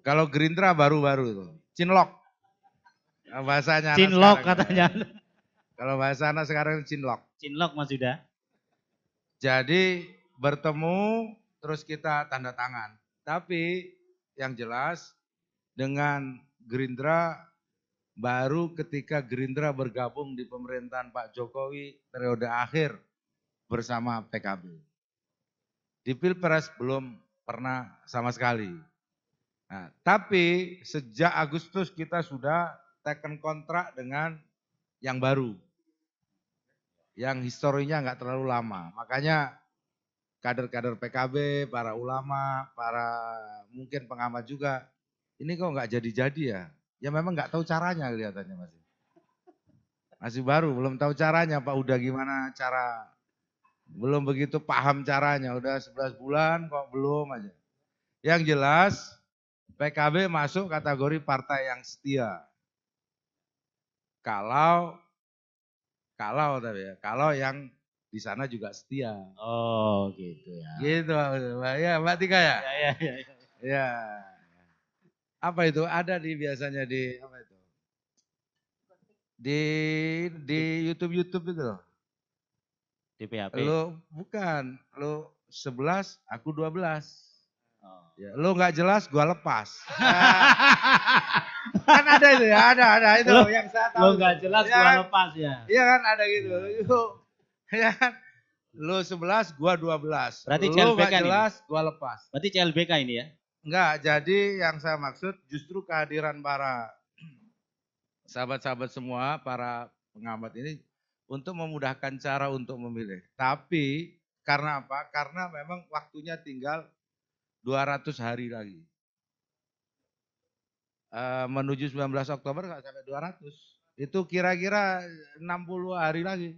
Kalau Gerindra baru-baru itu. Cinlok. Bahasanya Cinlok katanya. Kalau bahasa anak sekarang cinlok. Cinlok Mas Yuda. Jadi bertemu terus kita tanda tangan. Tapi yang jelas dengan Gerindra baru ketika Gerindra bergabung di pemerintahan Pak Jokowi periode akhir bersama PKB. Di Pilpres belum pernah sama sekali. Nah, tapi sejak Agustus kita sudah teken kontrak dengan yang baru. Yang historinya nggak terlalu lama. Makanya kader-kader PKB, para ulama, para mungkin pengamat juga, ini kok nggak jadi-jadi ya? Ya memang nggak tahu caranya kelihatannya masih. Masih baru, belum tahu caranya Pak udah gimana cara belum begitu paham caranya, udah 11 bulan kok belum aja. Yang jelas PKB masuk kategori partai yang setia. Kalau kalau tapi ya, kalau yang di sana juga setia. Oh, gitu ya. Gitu, Mbak. Ya, Mbak Tika ya? Iya, iya, ya. Ya. ya. Apa itu? Ada di biasanya di apa itu? Di di YouTube YouTube itu Di PHP. Lu bukan, lu 11, aku 12. belas Ya, lu nggak jelas, gua lepas. kan ada itu ya, ada ada itu lu, yang saya tahu. Lu nggak jelas, ya, gua kan? lepas ya. Iya kan ada gitu. Ya kan. Lu sebelas, gua belas Berarti lu CLBK gak jelas, ini? gua lepas. Berarti CLBK ini ya? Enggak, jadi yang saya maksud justru kehadiran para sahabat-sahabat semua, para pengamat ini untuk memudahkan cara untuk memilih. Tapi karena apa? Karena memang waktunya tinggal 200 hari lagi. Eh, menuju 19 Oktober nggak sampai 200. Itu kira-kira 60 hari lagi.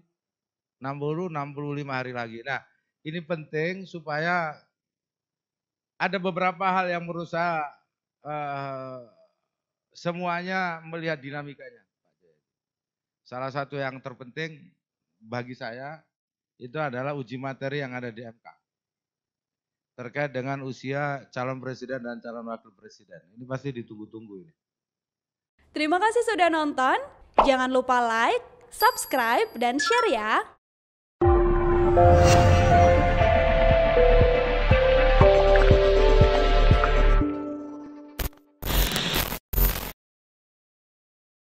60, 65 hari lagi. Nah ini penting supaya ada beberapa hal yang menurut saya eh, semuanya melihat dinamikanya. Salah satu yang terpenting bagi saya itu adalah uji materi yang ada di MK terkait dengan usia calon presiden dan calon wakil presiden. Ini pasti ditunggu-tunggu ini. Terima kasih sudah nonton. Jangan lupa like, subscribe, dan share ya.